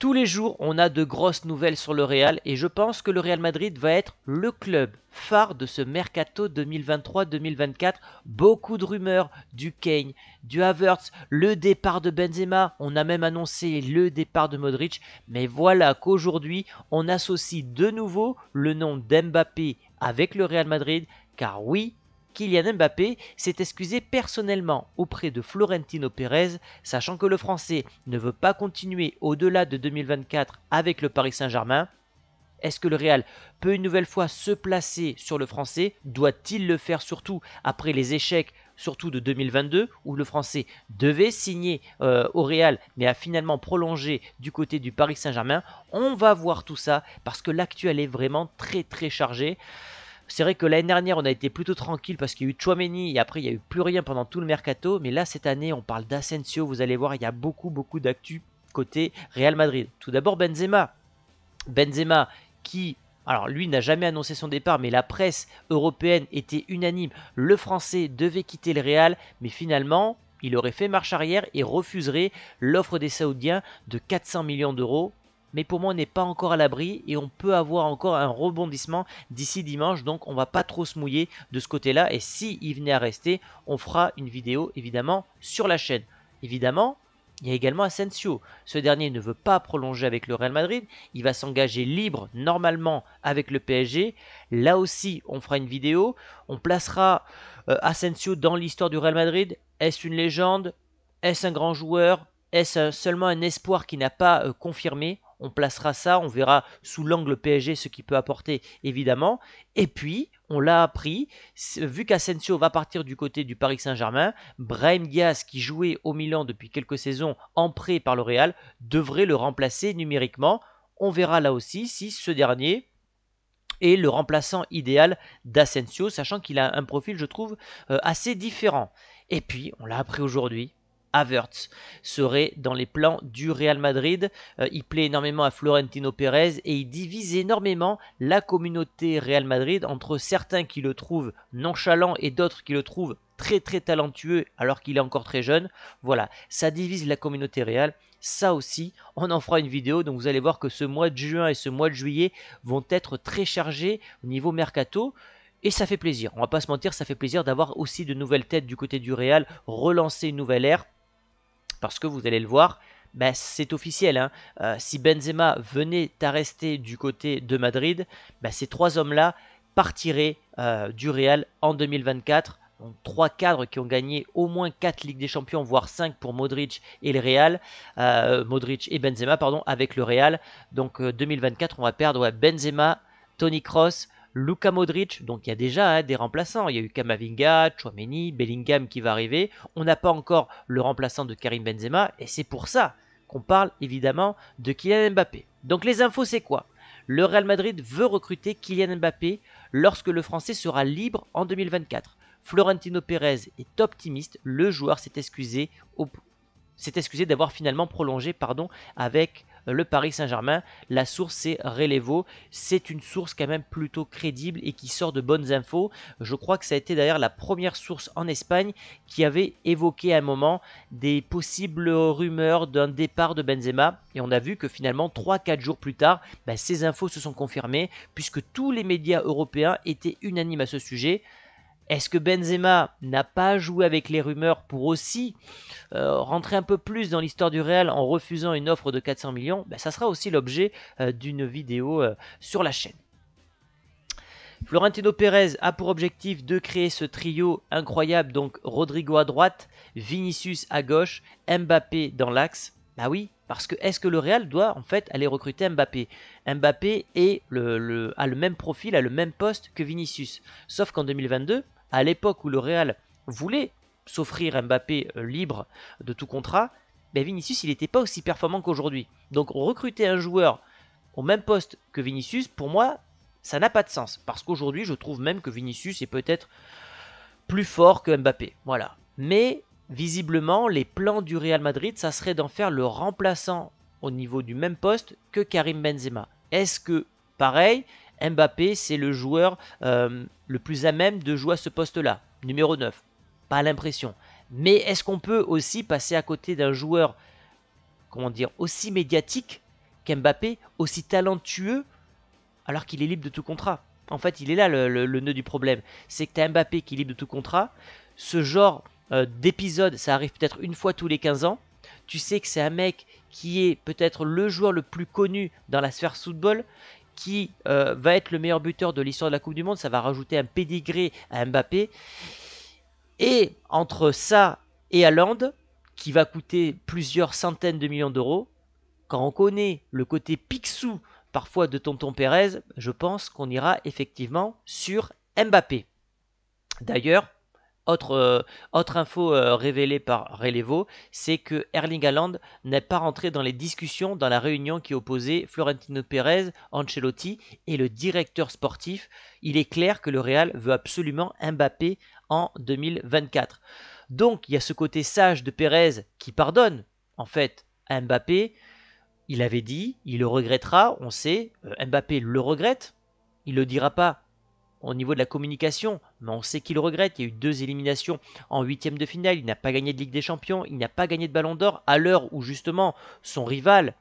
Tous les jours, on a de grosses nouvelles sur le Real et je pense que le Real Madrid va être le club phare de ce mercato 2023-2024. Beaucoup de rumeurs du Kane, du Havertz, le départ de Benzema, on a même annoncé le départ de Modric, mais voilà qu'aujourd'hui, on associe de nouveau le nom d'Mbappé avec le Real Madrid car oui, Kylian Mbappé s'est excusé personnellement auprès de Florentino Pérez, sachant que le Français ne veut pas continuer au-delà de 2024 avec le Paris Saint-Germain. Est-ce que le Real peut une nouvelle fois se placer sur le Français Doit-il le faire surtout après les échecs surtout de 2022 où le Français devait signer euh, au Real mais a finalement prolongé du côté du Paris Saint-Germain On va voir tout ça parce que l'actuel est vraiment très très chargé. C'est vrai que l'année dernière, on a été plutôt tranquille parce qu'il y a eu Chouameni et après, il n'y a eu plus rien pendant tout le mercato. Mais là, cette année, on parle d'Asensio. Vous allez voir, il y a beaucoup, beaucoup d'actu côté Real Madrid. Tout d'abord, Benzema. Benzema qui alors lui n'a jamais annoncé son départ, mais la presse européenne était unanime. Le Français devait quitter le Real, mais finalement, il aurait fait marche arrière et refuserait l'offre des Saoudiens de 400 millions d'euros mais pour moi on n'est pas encore à l'abri et on peut avoir encore un rebondissement d'ici dimanche donc on va pas trop se mouiller de ce côté là et si il venait à rester on fera une vidéo évidemment sur la chaîne évidemment il y a également Asensio. Ce dernier ne veut pas prolonger avec le Real Madrid. Il va s'engager libre normalement avec le PSG. Là aussi, on fera une vidéo. On placera euh, Asensio dans l'histoire du Real Madrid. Est-ce une légende Est-ce un grand joueur Est-ce seulement un espoir qui n'a pas euh, confirmé on placera ça, on verra sous l'angle PSG ce qu'il peut apporter évidemment. Et puis, on l'a appris, vu qu'Asensio va partir du côté du Paris Saint-Germain, Brahim Diaz, qui jouait au Milan depuis quelques saisons en prêt par le Real, devrait le remplacer numériquement. On verra là aussi si ce dernier est le remplaçant idéal d'Asensio, sachant qu'il a un profil, je trouve, euh, assez différent. Et puis, on l'a appris aujourd'hui, Havertz serait dans les plans du Real Madrid. Euh, il plaît énormément à Florentino Pérez et il divise énormément la communauté Real Madrid entre certains qui le trouvent nonchalant et d'autres qui le trouvent très très talentueux alors qu'il est encore très jeune. Voilà, ça divise la communauté Real. Ça aussi, on en fera une vidéo, donc vous allez voir que ce mois de juin et ce mois de juillet vont être très chargés au niveau mercato. Et ça fait plaisir, on va pas se mentir, ça fait plaisir d'avoir aussi de nouvelles têtes du côté du Real, relancer une nouvelle ère parce que vous allez le voir, bah, c'est officiel. Hein. Euh, si Benzema venait à rester du côté de Madrid, bah, ces trois hommes-là partiraient euh, du Real en 2024. Donc, trois cadres qui ont gagné au moins 4 Ligues des Champions, voire 5 pour Modric et le Real. Euh, Modric et Benzema, pardon, avec le Real. Donc 2024, on va perdre Benzema, Tony Cross, Luka Modric, donc il y a déjà hein, des remplaçants. Il y a eu Kamavinga, Chouameni, Bellingham qui va arriver. On n'a pas encore le remplaçant de Karim Benzema et c'est pour ça qu'on parle évidemment de Kylian Mbappé. Donc les infos c'est quoi Le Real Madrid veut recruter Kylian Mbappé lorsque le Français sera libre en 2024. Florentino Pérez est optimiste. Le joueur s'est excusé excusé d'avoir finalement prolongé pardon, avec le Paris Saint-Germain. La source, c'est Relevo. C'est une source quand même plutôt crédible et qui sort de bonnes infos. Je crois que ça a été d'ailleurs la première source en Espagne qui avait évoqué à un moment des possibles rumeurs d'un départ de Benzema. Et on a vu que finalement, 3-4 jours plus tard, bah, ces infos se sont confirmées puisque tous les médias européens étaient unanimes à ce sujet. Est-ce que Benzema n'a pas joué avec les rumeurs pour aussi euh, rentrer un peu plus dans l'histoire du Real en refusant une offre de 400 millions ben, Ça sera aussi l'objet euh, d'une vidéo euh, sur la chaîne. Florentino Pérez a pour objectif de créer ce trio incroyable, donc Rodrigo à droite, Vinicius à gauche, Mbappé dans l'axe. Bah oui, parce que est-ce que le Real doit en fait aller recruter Mbappé Mbappé a le même profil, a le même poste que Vinicius. Sauf qu'en 2022, à l'époque où le Real voulait s'offrir Mbappé euh, libre de tout contrat, ben, Vinicius il n'était pas aussi performant qu'aujourd'hui. Donc recruter un joueur au même poste que Vinicius, pour moi, ça n'a pas de sens. Parce qu'aujourd'hui, je trouve même que Vinicius est peut-être plus fort que Mbappé. Voilà. Mais visiblement, les plans du Real Madrid, ça serait d'en faire le remplaçant au niveau du même poste que Karim Benzema. Est-ce que, pareil, Mbappé, c'est le joueur euh, le plus à même de jouer à ce poste-là, numéro 9. Pas l'impression. Mais est-ce qu'on peut aussi passer à côté d'un joueur, comment dire, aussi médiatique qu'Mbappé, aussi talentueux, alors qu'il est libre de tout contrat En fait, il est là le, nœud du problème. C'est que tu as Mbappé qui est libre de tout contrat. Ce genre euh, d'épisode, ça arrive peut-être une fois tous les 15 ans. Tu sais que c'est un mec qui est peut-être le joueur le plus connu dans la sphère football, qui euh, va être le meilleur buteur de l'histoire de la Coupe du Monde. Ça va rajouter un pédigré à Mbappé. Et entre ça et Haaland, qui va coûter plusieurs centaines de millions d'euros, quand on connaît le côté pixou parfois de Tonton Pérez, je pense qu'on ira effectivement sur Mbappé. D'ailleurs, euh, autre, info euh, révélée par Relevo, c'est que Erling Haaland n'est pas rentré dans les discussions dans la réunion qui opposait Florentino Pérez, Ancelotti et le directeur sportif. Il est clair que le Real veut absolument Mbappé en 2024. Donc il y a ce côté sage de Pérez qui pardonne en fait à Mbappé. Il avait dit, il le regrettera, on sait, euh, Mbappé le regrette, il le dira pas au niveau de la communication, mais on sait qu'il regrette. Il y a eu deux éliminations en huitième de finale. Il n'a pas gagné de Ligue des Champions, il n'a pas gagné de Ballon d'Or, à l'heure où justement son rival,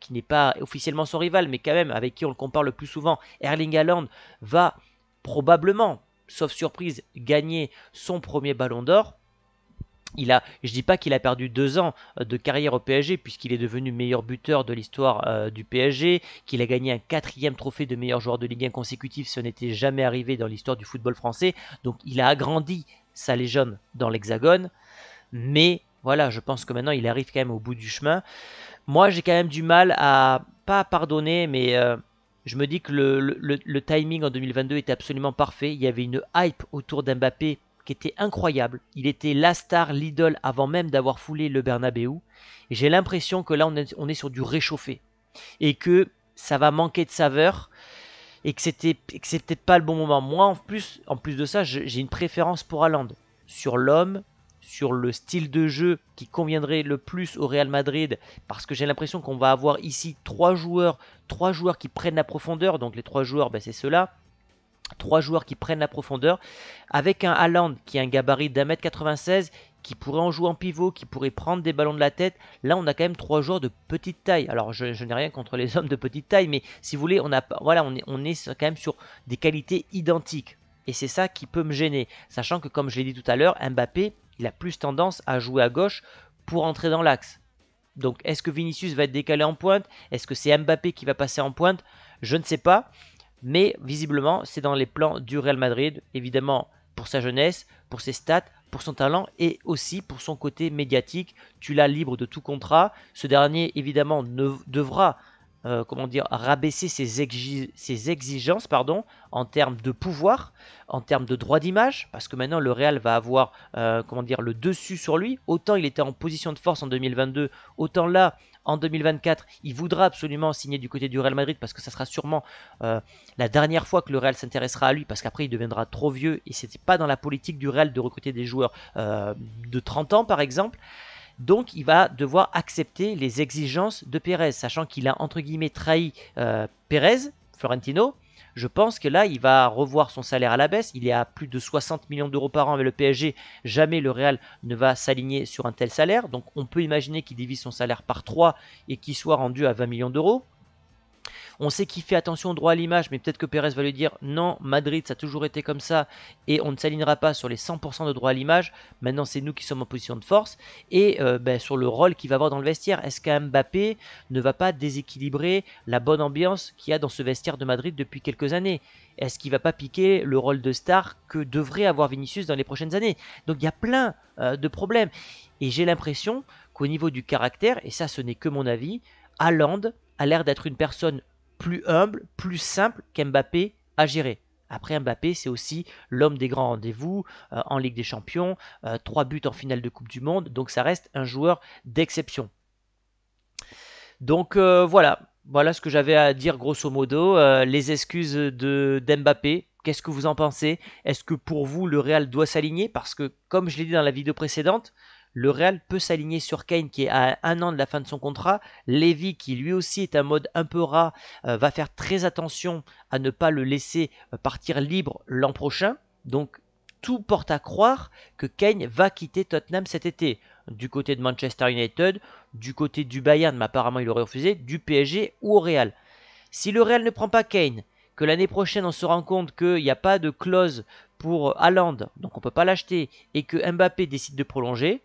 qui n'est pas officiellement son rival, mais quand même avec qui on le compare le plus souvent, Erling Haaland, va probablement, sauf surprise, gagner son premier Ballon d'Or. Il a, je dis pas qu'il a perdu deux ans euh, de carrière au PSG puisqu'il est devenu meilleur buteur de l'histoire euh, du PSG, qu'il a gagné un quatrième trophée de meilleur joueur de Ligue 1 consécutif, ce n'était jamais arrivé dans l'histoire du football français. Donc il a agrandi sa légende dans l'Hexagone, mais voilà, je pense que maintenant il arrive quand même au bout du chemin. Moi j'ai quand même du mal à pas pardonner, mais euh, je me dis que le, le, timing en 2022 était absolument parfait. Il y avait une hype autour d'Mbappé qui était incroyable. Il était la star, l'idole avant même d'avoir foulé le Bernabeu. Et j'ai l'impression que là, on est, sur du réchauffé. Et que ça va manquer de saveur. Et que c'était peut-être pas le bon moment. Moi, en plus, en plus de ça, j'ai une préférence pour Haaland. Sur l'homme, sur le style de jeu qui conviendrait le plus au Real Madrid parce que j'ai l'impression qu'on va avoir ici trois joueurs, trois joueurs qui prennent la profondeur, donc les trois joueurs ben, c'est ceux-là, Trois joueurs qui prennent la profondeur, avec un Haaland qui a un gabarit d'1m96, qui pourrait en jouer en pivot, qui pourrait prendre des ballons de la tête. Là, on a quand même trois joueurs de petite taille. Alors, je, n'ai rien contre les hommes de petite taille, mais si vous voulez, on, a, voilà, on est, on est quand même sur des qualités identiques. Et c'est ça qui peut me gêner, sachant que, comme je l'ai dit tout à l'heure, Mbappé, il a plus tendance à jouer à gauche pour entrer dans l'axe. Donc, est-ce que Vinicius va être décalé en pointe Est-ce que c'est Mbappé qui va passer en pointe Je ne sais pas mais visiblement c'est dans les plans du Real Madrid, évidemment pour sa jeunesse, pour ses stats, pour son talent et aussi pour son côté médiatique. Tu l'as libre de tout contrat. Ce dernier évidemment ne devra euh, comment dire, rabaisser ses, exigences pardon, en termes de pouvoir, en termes de droit d'image, parce que maintenant le Real va avoir euh, comment dire, le dessus sur lui. Autant il était en position de force en 2022, autant là, en 2024, il voudra absolument signer du côté du Real Madrid parce que ça sera sûrement euh, la dernière fois que le Real s'intéressera à lui parce qu'après il deviendra trop vieux et c'était pas dans la politique du Real de recruter des joueurs euh, de 30 ans par exemple. Donc il va devoir accepter les exigences de Pérez, sachant qu'il a entre guillemets trahi euh, Pérez, Florentino, je pense que là, il va revoir son salaire à la baisse. Il est à plus de 60 millions d'euros par an mais le PSG. Jamais le Real ne va s'aligner sur un tel salaire. Donc on peut imaginer qu'il divise son salaire par 3 et qu'il soit rendu à 20 millions d'euros. On sait qu'il fait attention au droit à l'image, mais peut-être que Pérez va lui dire non, Madrid, ça a toujours été comme ça, et on ne s'alignera pas sur les 100% de droit à l'image. Maintenant, c'est nous qui sommes en position de force. Et euh, ben, sur le rôle qu'il va avoir dans le vestiaire, est-ce qu'un Mbappé ne va pas déséquilibrer la bonne ambiance qu'il y a dans ce vestiaire de Madrid depuis quelques années Est-ce qu'il va pas piquer le rôle de star que devrait avoir Vinicius dans les prochaines années Donc il y a plein euh, de problèmes. Et j'ai l'impression qu'au niveau du caractère, et ça ce n'est que mon avis, Allende a l'air d'être une personne plus humble, plus simple qu'Mbappé à gérer. Après Mbappé, c'est aussi l'homme des grands rendez-vous euh, en Ligue des Champions, euh, trois buts en finale de Coupe du Monde, donc ça reste un joueur d'exception. Donc euh, voilà, voilà ce que j'avais à dire grosso modo. les excuses de d'Mbappé, qu'est-ce que vous en pensez Est-ce que pour vous le Real doit s'aligner Parce que comme je l'ai dit dans la vidéo précédente, le Real peut s'aligner sur Kane qui est à un an de la fin de son contrat. Levy qui lui aussi est un mode un peu rat euh, va faire très attention à ne pas le laisser euh, partir libre l'an prochain. Donc tout porte à croire que Kane va quitter Tottenham cet été. Du côté de Manchester United, du côté du Bayern, mais apparemment il aurait refusé, du PSG ou au Real. Si le Real ne prend pas Kane, que l'année prochaine on se rend compte qu'il n'y a pas de clause pour Haaland, donc on ne peut pas l'acheter, et que Mbappé décide de prolonger,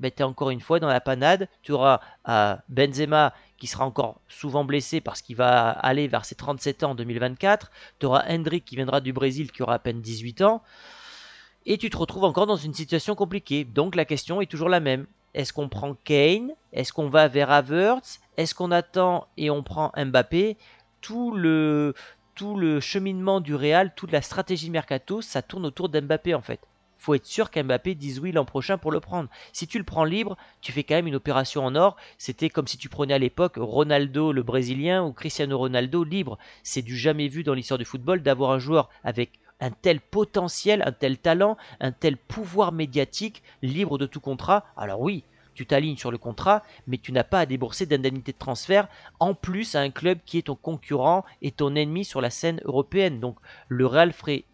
ben, tu es encore une fois dans la panade. Tu auras euh, Benzema qui sera encore souvent blessé parce qu'il va aller vers ses 37 ans en 2024. Tu auras Hendrik qui viendra du Brésil qui aura à peine 18 ans. Et tu te retrouves encore dans une situation compliquée. Donc la question est toujours la même. Est-ce qu'on prend Kane Est-ce qu'on va vers Havertz Est-ce qu'on attend et on prend Mbappé tout le, tout le cheminement du Real, toute la stratégie mercato, ça tourne autour d'Mbappé en fait faut être sûr qu'Mbappé dise oui l'an prochain pour le prendre. Si tu le prends libre, tu fais quand même une opération en or. C'était comme si tu prenais à l'époque Ronaldo le Brésilien ou Cristiano Ronaldo libre. C'est du jamais vu dans l'histoire du football d'avoir un joueur avec un tel potentiel, un tel talent, un tel pouvoir médiatique, libre de tout contrat. Alors oui, tu t'alignes sur le contrat, mais tu n'as pas à débourser d'indemnité de transfert en plus à un club qui est ton concurrent et ton ennemi sur la scène européenne. Donc le Real ferait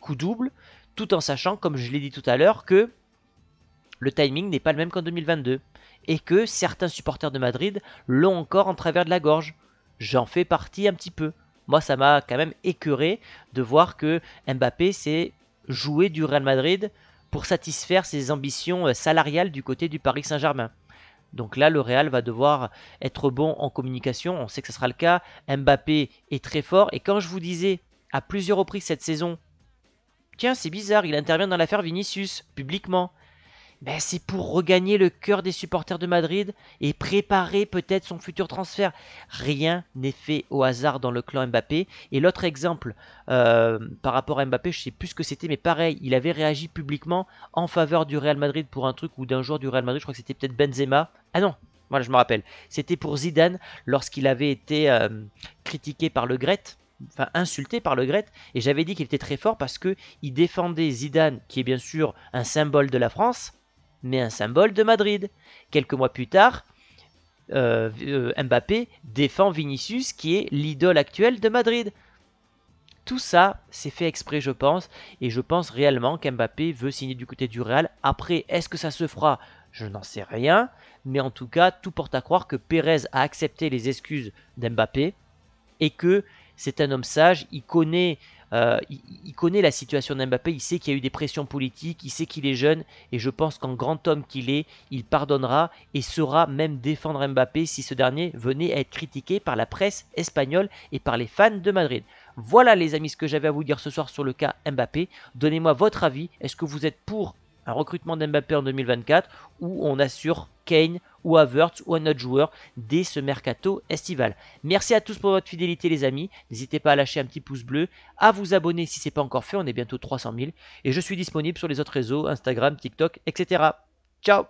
coup double, tout en sachant, comme je l'ai dit tout à l'heure, que le timing n'est pas le même qu'en 2022, et que certains supporters de Madrid l'ont encore en travers de la gorge. J'en fais partie un petit peu. Moi, ça m'a quand même écœuré de voir que Mbappé s'est joué du Real Madrid pour satisfaire ses ambitions euh, salariales du côté du Paris Saint-Germain. Donc là, le Real va devoir être bon en communication. On sait que ce sera le cas. Mbappé est très fort. Et quand je vous disais à plusieurs reprises cette saison Tiens, c'est bizarre, il intervient dans l'affaire Vinicius, publiquement. Ben, c'est pour regagner le cœur des supporters de Madrid et préparer peut-être son futur transfert. Rien n'est fait au hasard dans le clan Mbappé. Et l'autre exemple euh, par rapport à Mbappé, je sais plus ce que c'était, mais pareil, il avait réagi publiquement en faveur du Real Madrid pour un truc ou d'un joueur du Real Madrid. Je crois que c'était peut-être Benzema. Ah non, voilà, je me rappelle. C'était pour Zidane lorsqu'il avait été euh, critiqué par le Grette insulté par le Gret. Et j'avais dit qu'il était très fort parce que il défendait Zidane, qui est bien sûr un symbole de la France, mais un symbole de Madrid. Quelques mois plus tard, euh, euh, Mbappé défend Vinicius, qui est l'idole actuelle de Madrid. Tout ça, c'est fait exprès, je pense, et je pense réellement qu'Mbappé veut signer du côté du Real. Après, est-ce que ça se fera Je n'en sais rien, mais en tout cas, tout porte à croire que Pérez a accepté les excuses d'Mbappé et que c'est un homme sage, il connaît, euh, connaît la situation d'Mbappé, il sait qu'il y a eu des pressions politiques, il sait qu'il est jeune, et je pense qu'en grand homme qu'il est, il pardonnera et saura même défendre Mbappé si ce dernier venait à être critiqué par la presse espagnole et par les fans de Madrid. Voilà les amis ce que j'avais à vous dire ce soir sur le cas Mbappé. Donnez-moi votre avis. Est-ce que vous êtes pour un recrutement d'Mbappé en 2024 où on assure Kane ou Havertz ou un autre joueur dès ce mercato estival. Merci à tous pour votre fidélité les amis, n'hésitez pas à lâcher un petit pouce bleu, à vous abonner si ce n'est pas encore fait, on est bientôt 300 000 et je suis disponible sur les autres réseaux, Instagram, TikTok, etc. Ciao